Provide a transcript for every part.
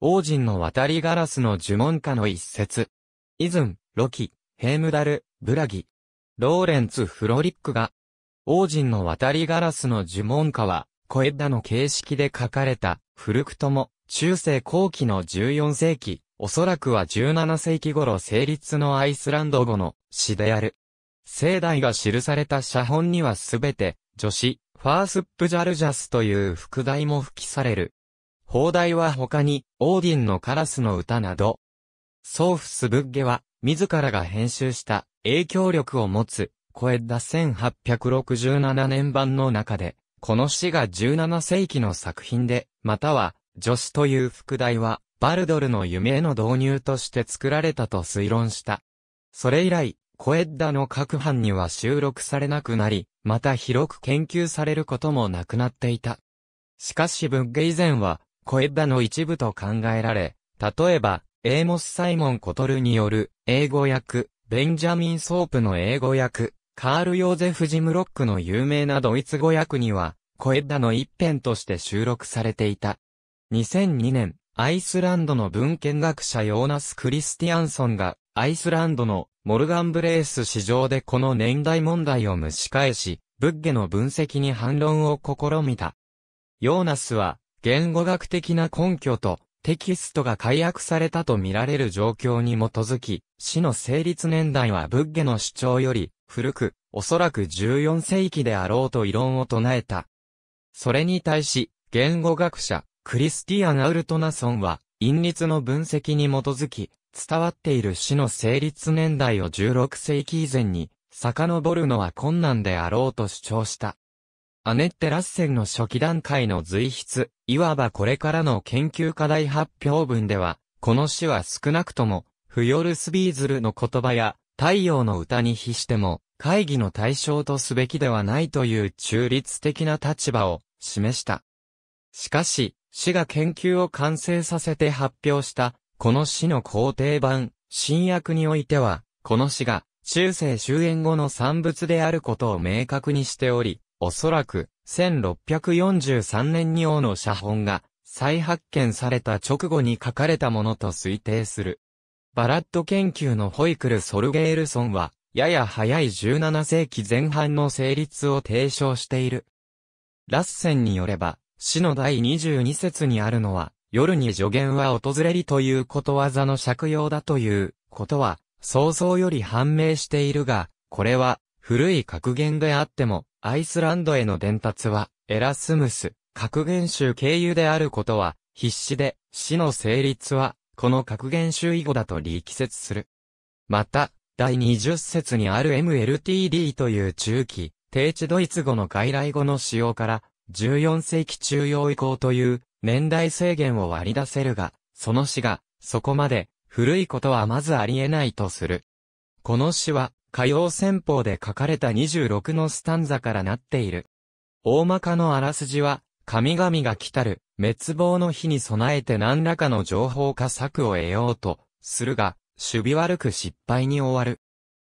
王神の渡りガラスの呪文家の一節。イズン、ロキ、ヘームダル、ブラギ。ローレンツ・フロリックが、王神の渡りガラスの呪文家は、小枝の形式で書かれた、古くとも、中世後期の14世紀、おそらくは17世紀頃成立のアイスランド語の詩である。聖代が記された写本にはすべて、女子、ファースップジャルジャスという副題も付記される。放題は他に、オーディンのカラスの歌など、ソーフスブッゲは、自らが編集した影響力を持つ、コエッダ1867年版の中で、この詩が17世紀の作品で、または、女子という副題は、バルドルの夢への導入として作られたと推論した。それ以来、コエッダの各版には収録されなくなり、また広く研究されることもなくなっていた。しかしブッゲ以前は、コエッダの一部と考えられ、例えば、エーモス・サイモン・コトルによる英語訳、ベンジャミン・ソープの英語訳、カール・ヨーゼフ・ジムロックの有名なドイツ語訳には、コエッダの一編として収録されていた。2002年、アイスランドの文献学者ヨーナス・クリスティアンソンが、アイスランドのモルガン・ブレース市場でこの年代問題を蒸し返し、ブッゲの分析に反論を試みた。ヨーナスは、言語学的な根拠とテキストが解約されたと見られる状況に基づき、死の成立年代は仏家の主張より古く、おそらく14世紀であろうと異論を唱えた。それに対し、言語学者、クリスティアン・アウルトナソンは、因律の分析に基づき、伝わっている死の成立年代を16世紀以前に、遡るのは困難であろうと主張した。アネッテ・ラッセンの初期段階の随筆、いわばこれからの研究課題発表文では、この詩は少なくとも、フヨルス・ビーズルの言葉や、太陽の歌に比しても、会議の対象とすべきではないという中立的な立場を示した。しかし、市が研究を完成させて発表した、この詩の肯定版、新訳においては、この市が、中世終焉後の産物であることを明確にしており、おそらく、1643年に王の写本が再発見された直後に書かれたものと推定する。バラッド研究のホイクル・ソルゲールソンは、やや早い17世紀前半の成立を提唱している。ラッセンによれば、詩の第22節にあるのは、夜に助言は訪れりということわざの借用だということは、早々より判明しているが、これは古い格言であっても、アイスランドへの伝達は、エラスムス、核原集経由であることは、必死で、死の成立は、この核原集以後だと力説する。また、第20節にある MLTD という中期、低地ドイツ語の外来語の使用から、14世紀中央以降という年代制限を割り出せるが、その詩が、そこまで古いことはまずあり得ないとする。この詩は、歌謡戦法で書かれた26のスタンザからなっている。大まかのあらすじは、神々が来たる、滅亡の日に備えて何らかの情報か策を得ようと、するが、守備悪く失敗に終わる。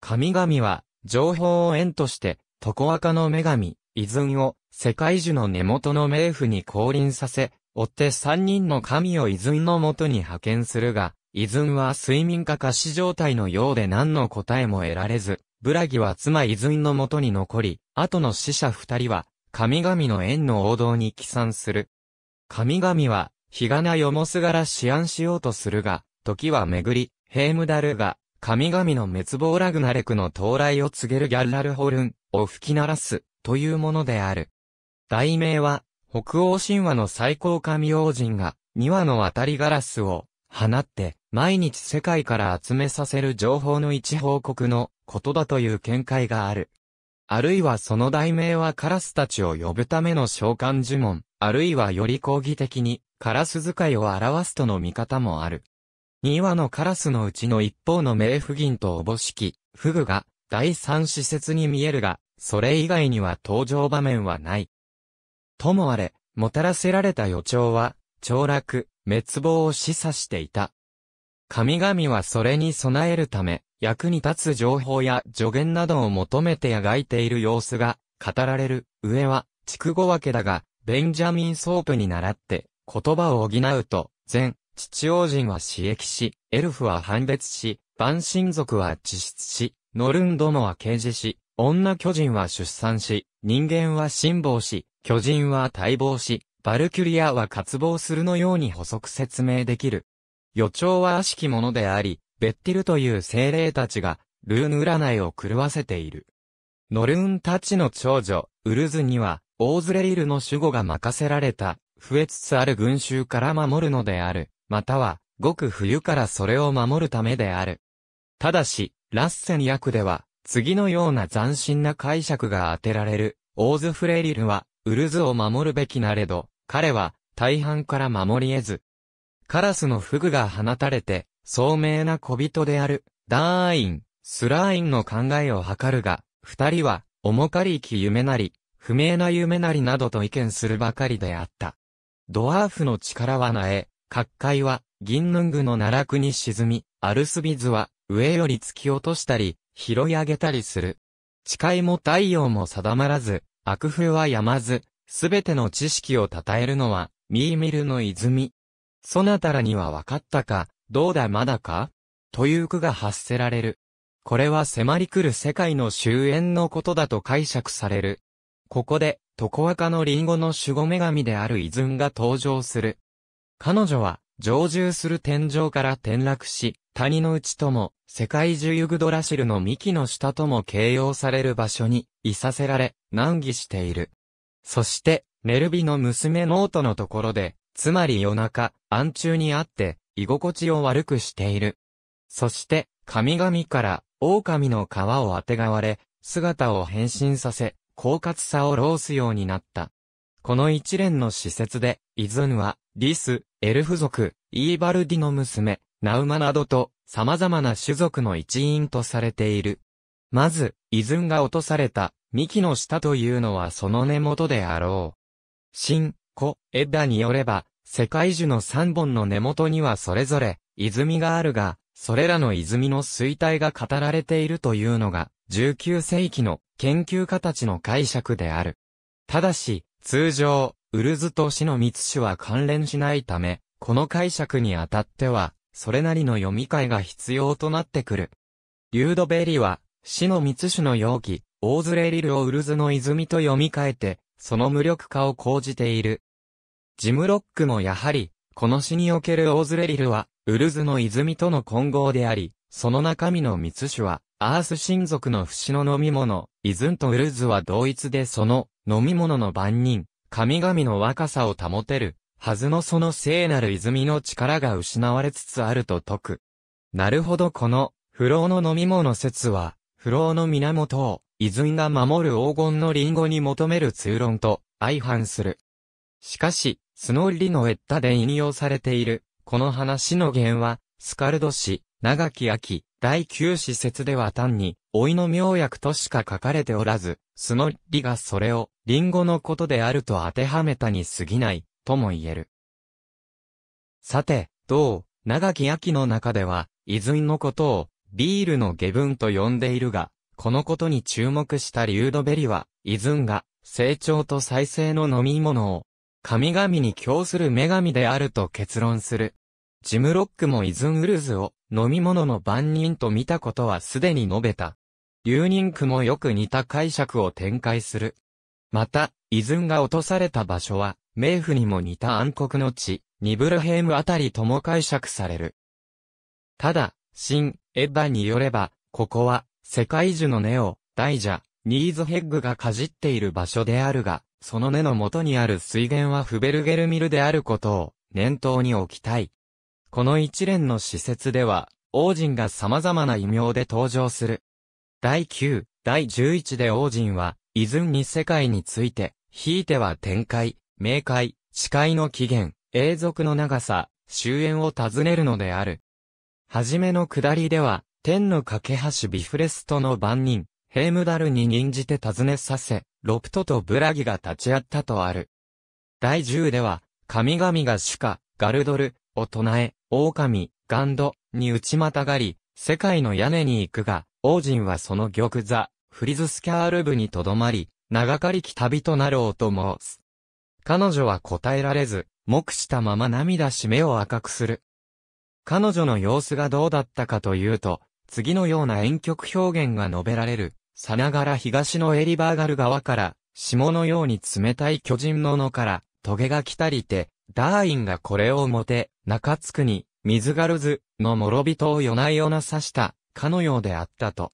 神々は、情報を縁として、床赤の女神、伊存を、世界樹の根元の冥府に降臨させ、追って三人の神を伊存のもとに派遣するが、ズンは睡眠か過死状態のようで何の答えも得られず、ブラギは妻ズンの元に残り、後の死者二人は、神々の縁の王道に帰参する。神々は、日がなよもすがら死案しようとするが、時は巡り、ヘームダルが、神々の滅亡ラグナレクの到来を告げるギャルラルホルンを吹き鳴らす、というものである。題名は、北欧神話の最高神王人が、2羽の渡りガラスを、放って、毎日世界から集めさせる情報の一報告のことだという見解がある。あるいはその題名はカラスたちを呼ぶための召喚呪文、あるいはより抗議的にカラス使いを表すとの見方もある。2羽のカラスのうちの一方の名不銀とおぼしき、フグが第三施設に見えるが、それ以外には登場場面はない。ともあれ、もたらせられた予兆は、凋落、滅亡を示唆していた。神々はそれに備えるため、役に立つ情報や助言などを求めてやがいている様子が語られる上は、筑後わけだが、ベンジャミン・ソープに倣って言葉を補うと、全、父王人は刺激し、エルフは判別し、万神族は自出し、ノルンどもは掲示し、女巨人は出産し、人間は辛抱し、巨人は待望し、バルキュリアは渇望するのように補足説明できる。予兆は悪しきものであり、ベッティルという精霊たちが、ルーン占いを狂わせている。ノルーンたちの長女、ウルズには、オーズレイルの守護が任せられた、増えつつある群衆から守るのである、または、ごく冬からそれを守るためである。ただし、ラッセン役では、次のような斬新な解釈が当てられる、オーズフレリルは、ウルズを守るべきなれど、彼は、大半から守り得ず、カラスのフグが放たれて、聡明な小人である、ダーイン、スラーインの考えを図るが、二人は、重かりき夢なり、不明な夢なりなどと意見するばかりであった。ドワーフの力はなえ、各界は、銀ヌングの奈落に沈み、アルスビズは、上より突き落としたり、拾い上げたりする。誓いも太陽も定まらず、悪風はやまず、すべての知識を称えるのは、ミーミルの泉。そなたらには分かったか、どうだまだかという句が発せられる。これは迫り来る世界の終焉のことだと解釈される。ここで、床若のリンゴの守護女神であるイズンが登場する。彼女は、常住する天井から転落し、谷の内とも、世界中ユグドラシルの幹の下とも形容される場所に、いさせられ、難儀している。そして、ネルビの娘ノートのところで、つまり夜中、暗中にあって、居心地を悪くしている。そして、神々から、狼の皮をあてがわれ、姿を変身させ、狡猾さをロすようになった。この一連の施設で、イズンは、リス、エルフ族、イーバルディの娘、ナウマなどと、様々な種族の一員とされている。まず、イズンが落とされた、幹の下というのはその根元であろう。新、古、エッダによれば、世界樹の三本の根元にはそれぞれ、泉があるが、それらの泉の衰退が語られているというのが、19世紀の研究家たちの解釈である。ただし、通常、ウルズと死の密種は関連しないため、この解釈にあたっては、それなりの読み替えが必要となってくる。リュードベリは、死の密種の容器、オーズレリルをウルズの泉と読み替えて、その無力化を講じている。ジムロックもやはり、この詩におけるオーズレリルは、ウルズの泉との混合であり、その中身の密種は、アース親族の節の飲み物、イズンとウルズは同一でその、飲み物の番人、神々の若さを保てる、はずのその聖なる泉の力が失われつつあると説く。なるほどこの、不老の飲み物説は、不老の源を、イズンが守る黄金のリンゴに求める通論と、相反する。しかし、スノーリのエッタで引用されている、この話の源は、スカルド氏、長き秋、第9史説では単に、老いの妙薬としか書かれておらず、スノーリがそれを、リンゴのことであると当てはめたに過ぎない、とも言える。さて、同、長き秋の中では、ズンのことを、ビールの下分と呼んでいるが、このことに注目したリュードベリは、依存が、成長と再生の飲み物を、神々に供する女神であると結論する。ジムロックもイズンウルズを飲み物の番人と見たことはすでに述べた。ユーニンクもよく似た解釈を展開する。また、イズンが落とされた場所は、冥府にも似た暗黒の地、ニブルヘームあたりとも解釈される。ただ、新、エッバによれば、ここは、世界樹の根を、大蛇、ニーズヘッグがかじっている場所であるが、その根の元にある水源はフベルゲルミルであることを念頭に置きたい。この一連の施設では、王人が様々な異名で登場する。第9、第11で王人は、伊豆に世界について、ひいては展開、明快、視界の起源、永続の長さ、終焉を尋ねるのである。はじめの下りでは、天の架け橋ビフレストの番人、ヘームダルに任じて尋ねさせ、ロプトとブラギが立ち会ったとある。第10では、神々が主家、ガルドル、を唱え、狼、ガンド、に打ちまたがり、世界の屋根に行くが、王人はその玉座、フリズスキャール部にとどまり、長かりき旅となろうと申す。彼女は答えられず、目したまま涙し目を赤くする。彼女の様子がどうだったかというと、次のような婉曲表現が述べられる。さながら東のエリバーガル側から、霜のように冷たい巨人の野から、棘が来たりて、ダーインがこれをもて、中津区に、水がるず、の諸人を夜な夜な刺した、かのようであったと。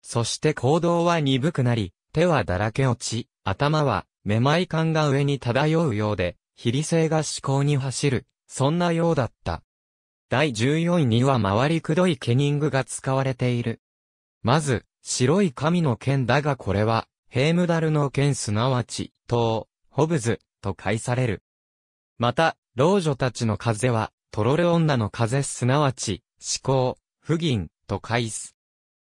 そして行動は鈍くなり、手はだらけ落ち、頭は、めまい感が上に漂うようで、ひ理性が思考に走る、そんなようだった。第14位には回りくどいケニングが使われている。まず、白い神の剣だがこれは、ヘームダルの剣すなわち、塔、ホブズ、と解される。また、老女たちの風は、トロレ女の風すなわち、思考、不銀、と解す。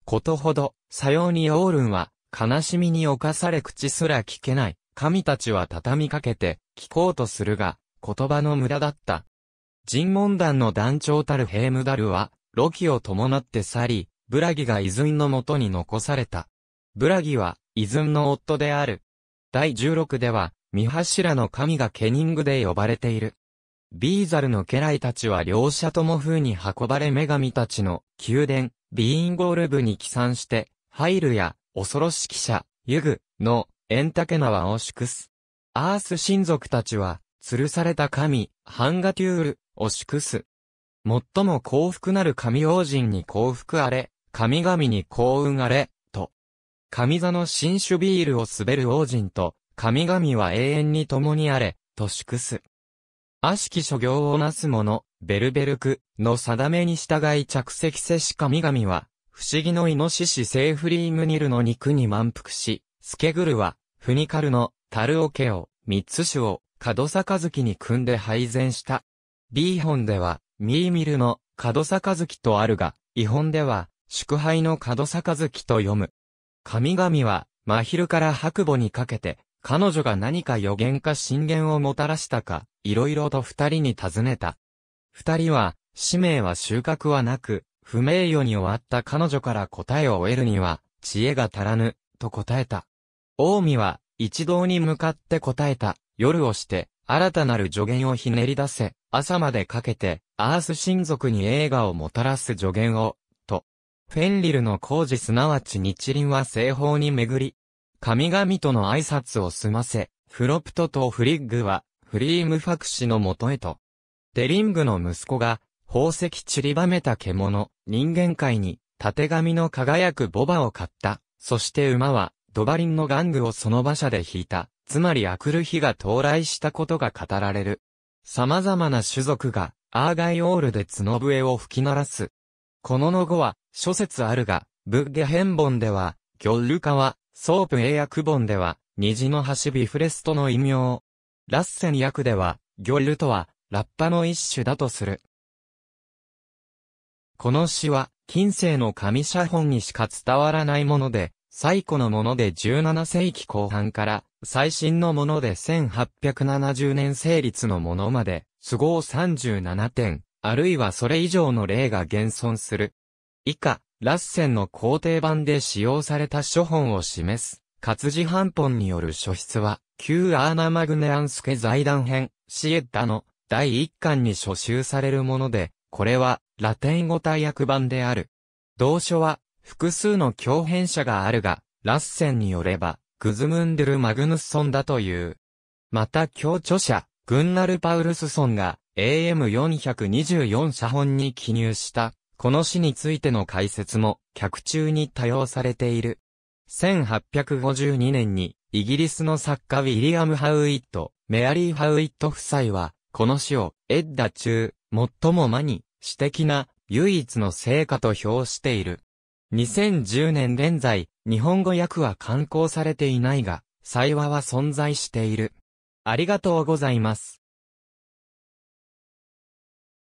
ことほど、さようにオールンは、悲しみに侵され口すら聞けない。神たちは畳みかけて、聞こうとするが、言葉の無駄だった。尋問団の団長たるヘームダルは、ロキを伴って去り、ブラギがイズンのもとに残された。ブラギは、イズンの夫である。第16では、三柱の神がケニングで呼ばれている。ビーザルの家来たちは両者とも風に運ばれ女神たちの宮殿、ビーンゴール部に帰参して、ハイルや、恐ろしき者、ユグ、の、エンタケナワを祝す。アース親族たちは、吊るされた神、ハンガテュール、を祝す。最も幸福なる神王人に幸福あれ、神々に幸運あれ、と。神座の新種ビールを滑る王人と、神々は永遠に共にあれ、と祝す。悪しき諸行をなす者、ベルベルクの定めに従い着席せし神々は、不思議のイノシシセーフリームニルの肉に満腹し、スケグルは、フニカルの、タルオケを、三つ種を、角キに組んで配膳した。B 本では、ミーミルの、角キとあるが、イ本では、祝杯の門杯と読む。神々は、真昼から白母にかけて、彼女が何か予言か進言をもたらしたか、いろいろと二人に尋ねた。二人は、使命は収穫はなく、不名誉に終わった彼女から答えを得るには、知恵が足らぬ、と答えた。大江は、一堂に向かって答えた、夜をして、新たなる助言をひねり出せ、朝までかけて、アース親族に映画をもたらす助言を、フェンリルの工事すなわち日輪は西方に巡り、神々との挨拶を済ませ、フロプトとフリッグは、フリームファク氏のもとへと。デリングの息子が、宝石散りばめた獣、人間界に、縦紙の輝くボバを買った。そして馬は、ドバリンの玩具をその馬車で引いた。つまり明くる日が到来したことが語られる。様々な種族が、アーガイオールで角笛を吹き鳴らす。このの語は、諸説あるが、ブッゲ編本では、ギョルカは、ソープ英訳本では、虹の橋ビフレストの異名。ラッセン訳では、ギョルとは、ラッパの一種だとする。この詩は、近世の紙写本にしか伝わらないもので、最古のもので17世紀後半から、最新のもので1870年成立のものまで、都合37点、あるいはそれ以上の例が現存する。以下、ラッセンの皇帝版で使用された書本を示す、活字半本による書筆は、旧アーナ・マグネアンスケ財団編、シエッダの第1巻に書集されるもので、これは、ラテン語対訳版である。同書は、複数の共編者があるが、ラッセンによれば、グズムンデル・マグヌスソンだという。また共著者、グンナル・パウルスソンが、AM424 写本に記入した、この詩についての解説も、客中に多用されている。1852年に、イギリスの作家ウィリアム・ハウイット、メアリー・ハウイット夫妻は、この詩を、エッダ中、最も間に、詩的な、唯一の成果と評している。2010年現在、日本語訳は刊行されていないが、幸話は存在している。ありがとうございます。